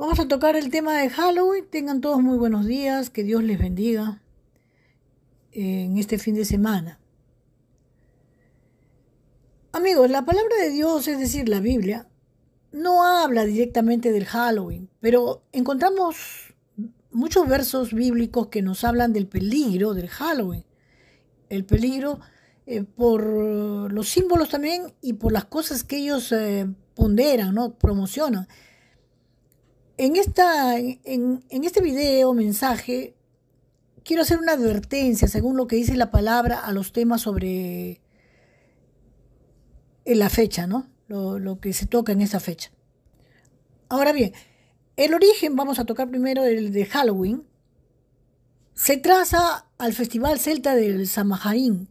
Vamos a tocar el tema de Halloween. Tengan todos muy buenos días. Que Dios les bendiga en este fin de semana. Amigos, la palabra de Dios, es decir, la Biblia, no habla directamente del Halloween, pero encontramos muchos versos bíblicos que nos hablan del peligro del Halloween. El peligro eh, por los símbolos también y por las cosas que ellos eh, ponderan, ¿no? promocionan. En, esta, en, este video, mensaje, quiero hacer una advertencia, según lo que dice la palabra, a los temas sobre eh, la fecha, ¿no? Lo, que se toca en esa fecha. Ahora bien, el origen, vamos a tocar primero el de Halloween, se traza al festival celta del Samhain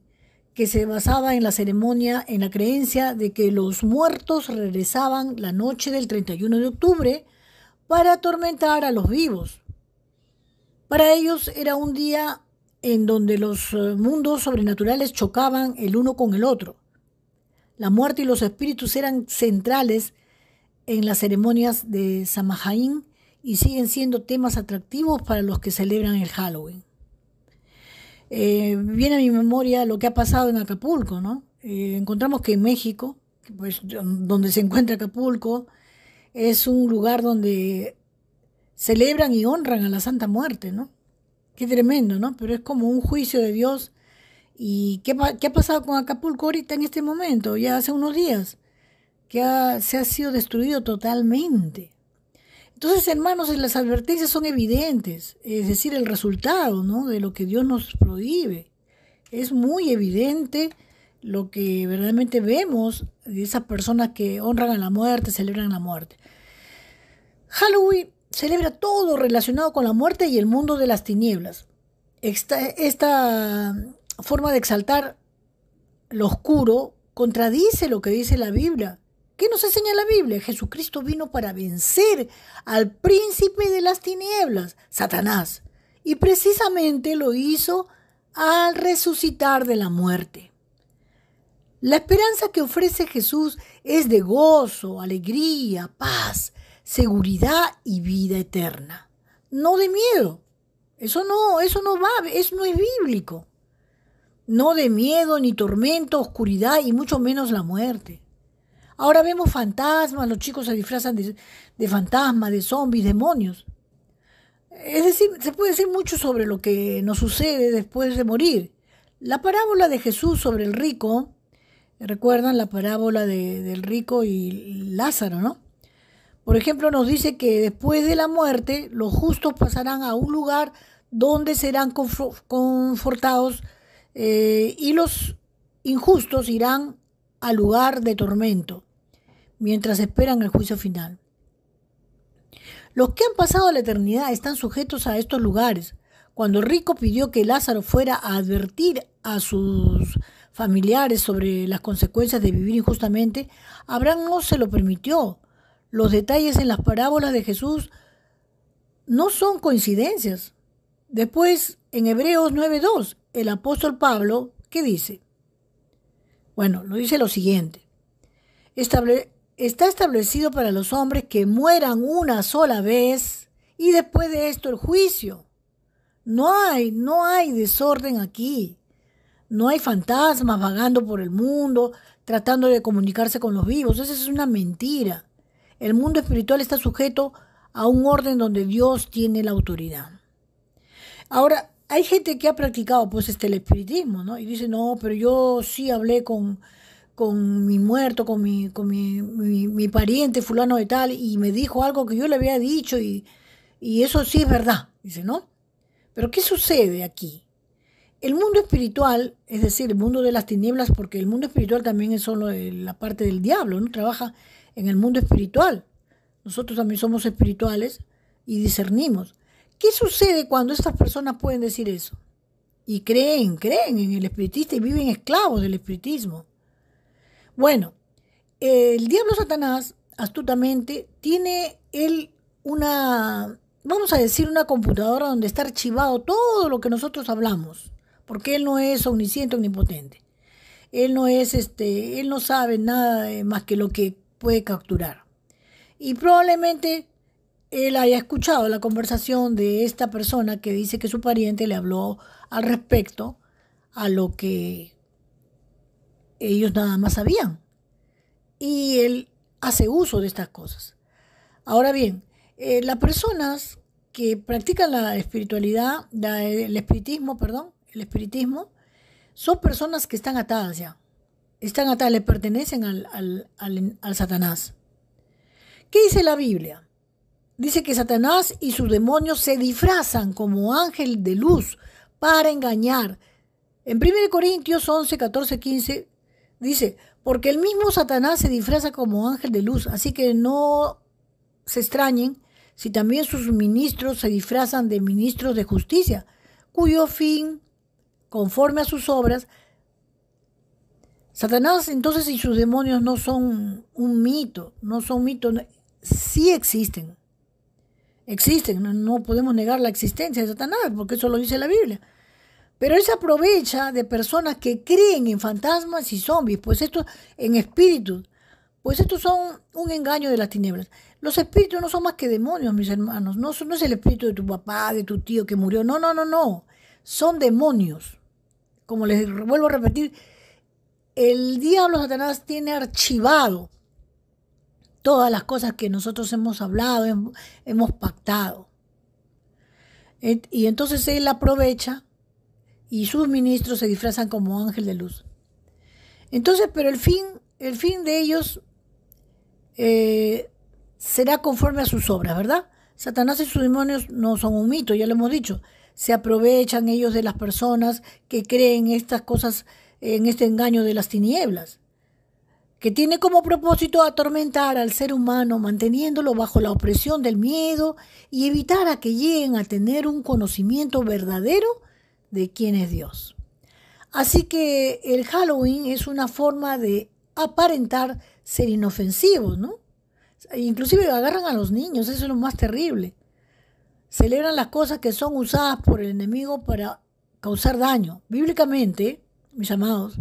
que se basaba en la ceremonia, en la creencia de que los muertos regresaban la noche del 31 de octubre para atormentar a los vivos. Para ellos era un día en donde los eh, mundos sobrenaturales chocaban el uno con el otro. La muerte y los espíritus eran centrales en las ceremonias de Samhain y siguen siendo temas atractivos para los que celebran el Halloween. Eh, viene a mi memoria lo que ha pasado en Acapulco, ¿no? Eh, encontramos que en México, pues, donde se encuentra Acapulco, es un lugar donde celebran y honran a la Santa Muerte, ¿no? Qué tremendo, ¿no? Pero es como un juicio de Dios. ¿Y qué, qué ha pasado con Acapulco ahorita en este momento, ya hace unos días? Que se ha sido destruido totalmente. Entonces, hermanos, las advertencias son evidentes, es decir, el resultado ¿no? de lo que Dios nos prohíbe. Es muy evidente lo que verdaderamente vemos de esas personas que honran a la muerte, celebran la muerte. Halloween celebra todo relacionado con la muerte y el mundo de las tinieblas. Esta, forma de exaltar lo oscuro contradice lo que dice la Biblia. ¿Qué nos enseña la Biblia? Jesucristo vino para vencer al príncipe de las tinieblas, Satanás. Y precisamente lo hizo al resucitar de la muerte. La esperanza que ofrece Jesús es de gozo, alegría, paz, seguridad y vida eterna, no de miedo. Eso no, eso no va, eso no es bíblico. No de miedo, ni tormento, oscuridad y mucho menos la muerte. Ahora vemos fantasmas, los chicos se disfrazan de, de fantasmas, de zombies, demonios. Es decir, se puede decir mucho sobre lo que nos sucede después de morir. La parábola de Jesús sobre el rico Recuerdan la parábola de, del rico y Lázaro, ¿no? Por ejemplo, nos dice que después de la muerte, los justos pasarán a un lugar donde serán confortados eh, y los injustos irán al lugar de tormento, mientras esperan el juicio final. Los que han pasado la eternidad están sujetos a estos lugares. Cuando el rico pidió que Lázaro fuera a advertir a sus familiares sobre las consecuencias de vivir injustamente, Abraham no se lo permitió. Los detalles en las parábolas de Jesús no son coincidencias. Después, en Hebreos 9.2, el apóstol Pablo, ¿qué dice? Bueno, lo dice lo siguiente. está establecido para los hombres que mueran una sola vez y después de esto el juicio. No hay, no hay desorden aquí. No hay fantasmas vagando por el mundo tratando de comunicarse con los vivos. Esa es una mentira. El mundo espiritual está sujeto a un orden donde Dios tiene la autoridad. Ahora, hay gente que ha practicado pues este el espiritismo, ¿no? Y dice, no, pero yo sí hablé con, con mi muerto, con, mi, con pariente fulano de tal, y me dijo algo que yo le había dicho y, y eso sí es verdad. Dice, ¿no? Pero ¿qué sucede aquí? El mundo espiritual, es decir, el mundo de las tinieblas, porque el mundo espiritual también es solo eh, la parte del diablo, ¿no? Trabaja en el mundo espiritual. Nosotros también somos espirituales y discernimos. ¿Qué sucede cuando estas personas pueden decir eso? Y creen, creen en el espiritista y viven esclavos del espiritismo. Bueno, el diablo Satanás astutamente tiene él una, vamos a decir, una computadora donde está archivado todo lo que nosotros hablamos porque Él no es omnisciente, omnipotente. Él no es este, Él no sabe nada eh, más que lo que puede capturar. Y probablemente él haya escuchado la conversación de esta persona que dice que su pariente le habló al respecto a lo que ellos nada más sabían. Y él hace uso de estas cosas. Ahora bien, eh, las personas que practican la espiritualidad, el espiritismo, perdón, el espiritismo, son personas que están atadas ya. Están atadas, le pertenecen al, Satanás. ¿Qué dice la Biblia? Dice que Satanás y sus demonios se disfrazan como ángel de luz para engañar. En 1 Corintios 11, 14, 15 dice, porque el mismo Satanás se disfraza como ángel de luz, así que no se extrañen si también sus ministros se disfrazan de ministros de justicia, cuyo fin conforme a sus obras, Satanás entonces y sus demonios no son un mito, no son mitos, sí existen. Existen, no, podemos negar la existencia de Satanás, porque eso lo dice la Biblia. Pero él se aprovecha de personas que creen en fantasmas y zombies, pues esto en espíritus, pues estos son un engaño de las tinieblas. Los espíritus no son más que demonios, mis hermanos. No, no es el espíritu de tu papá, de tu tío que murió. No, no, no, no. Son demonios como les vuelvo a repetir, el diablo Satanás tiene archivado todas las cosas que nosotros hemos hablado, hemos pactado. Y entonces él aprovecha y sus ministros se disfrazan como ángel de luz. Entonces, pero el fin, el fin de ellos eh, será conforme a sus obras, ¿verdad? Satanás y sus demonios no son un mito, ya lo hemos dicho se aprovechan ellos de las personas que creen estas cosas, en este engaño de las tinieblas, que tiene como propósito atormentar al ser humano manteniéndolo bajo la opresión del miedo y evitar a que lleguen a tener un conocimiento verdadero de quién es Dios. Así que el Halloween es una forma de aparentar ser inofensivos, ¿no? Inclusive agarran a los niños, eso es lo más terrible celebran las cosas que son usadas por el enemigo para causar daño. Bíblicamente, mis amados,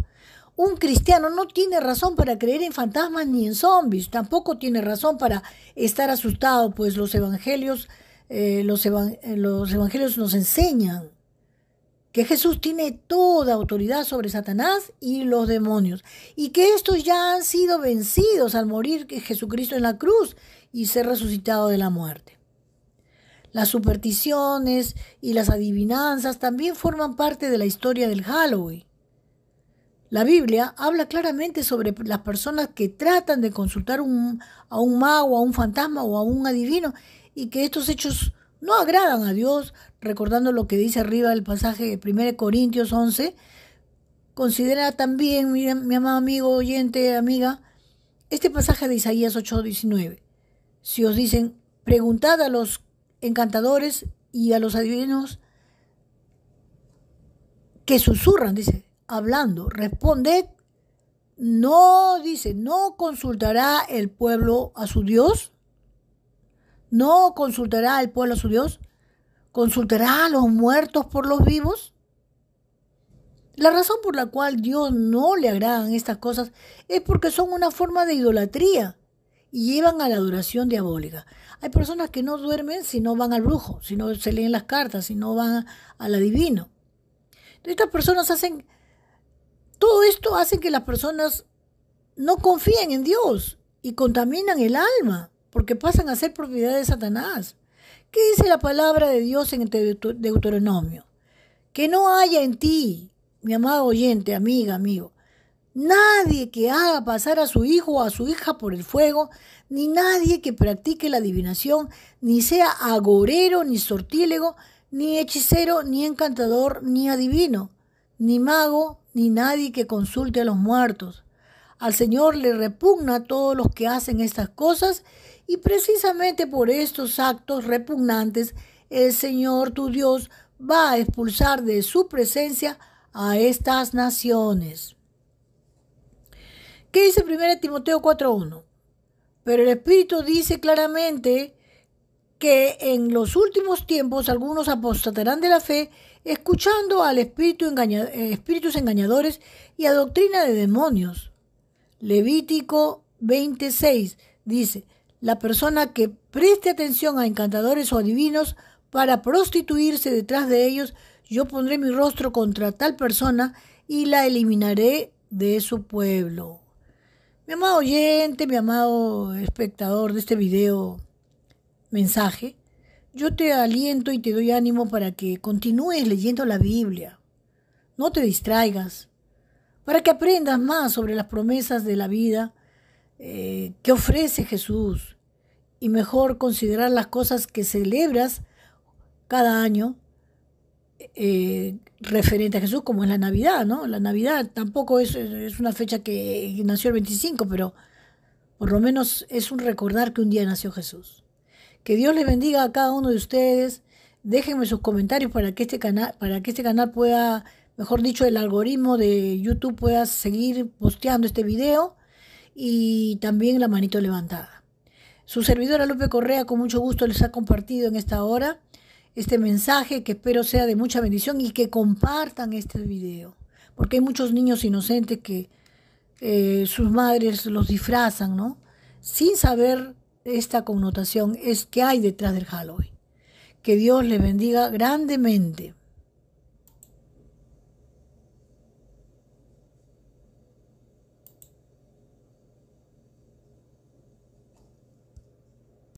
un cristiano no tiene razón para creer en fantasmas ni en zombies, tampoco tiene razón para estar asustado, pues los evangelios, eh, los, eh, los evangelios nos enseñan que Jesús tiene toda autoridad sobre Satanás y los demonios, y que estos ya han sido vencidos al morir Jesucristo en la cruz y ser resucitado de la muerte. Las supersticiones y las adivinanzas también forman parte de la historia del Halloween. La Biblia habla claramente sobre las personas que tratan de consultar a un mago, a un fantasma o a un adivino y que estos hechos no agradan a Dios, recordando lo que dice arriba el pasaje de 1 Corintios 11. Considera también, mi, mi amado amigo, oyente, amiga, este pasaje de Isaías 8:19. Si os dicen, preguntad a los encantadores y a los adivinos que susurran, dice, hablando, responde, no, dice, no consultará el pueblo a su Dios, no consultará el pueblo a su Dios, consultará a los muertos por los vivos. La razón por la cual Dios no le agradan estas cosas es porque son una forma de idolatría y llevan a la adoración diabólica. Hay personas que no duermen si no van al brujo, si no se leen las cartas, si no van al adivino. Estas personas hacen, todo esto hace que las personas no confíen en Dios y contaminan el alma, porque pasan a ser propiedad de Satanás. ¿Qué dice la palabra de Dios en el este Deuteronomio? Que no haya en ti, mi amado oyente, amiga, amigo, Nadie que haga pasar a su hijo o a su hija por el fuego, ni nadie que practique la adivinación, ni sea agorero, ni sortílego, ni hechicero, ni encantador, ni adivino, ni mago, ni nadie que consulte a los muertos. Al Señor le repugna a todos los que hacen estas cosas y precisamente por estos actos repugnantes el Señor tu Dios va a expulsar de su presencia a estas naciones. ¿Qué dice 1 Timoteo 4.1? Pero el Espíritu dice claramente que en los últimos tiempos algunos apostatarán de la fe, escuchando al espíritu eh, espíritus engañadores y a doctrina de demonios. Levítico 26 dice, la persona que preste atención a encantadores o adivinos para prostituirse detrás de ellos, yo pondré mi rostro contra tal persona y la eliminaré de su pueblo. Mi amado oyente, mi amado espectador de este video mensaje, yo te aliento y te doy ánimo para que continúes leyendo la Biblia. No te distraigas. Para que aprendas más sobre las promesas de la vida eh, que ofrece Jesús. Y mejor considerar las cosas que celebras cada año eh, referente a Jesús, como es la Navidad, ¿no? La Navidad tampoco es, una fecha que nació el 25, pero por lo menos es un recordar que un día nació Jesús. Que Dios les bendiga a cada uno de ustedes. Déjenme sus comentarios para que este canal, para que este canal pueda, mejor dicho, el algoritmo de YouTube pueda seguir posteando este video y también la manito levantada. Su servidora Lupe Correa con mucho gusto les ha compartido en esta hora este mensaje que espero sea de mucha bendición y que compartan este video. Porque hay muchos niños inocentes que eh, sus madres los disfrazan, ¿no? Sin saber esta connotación es que hay detrás del Halloween. Que Dios les bendiga grandemente.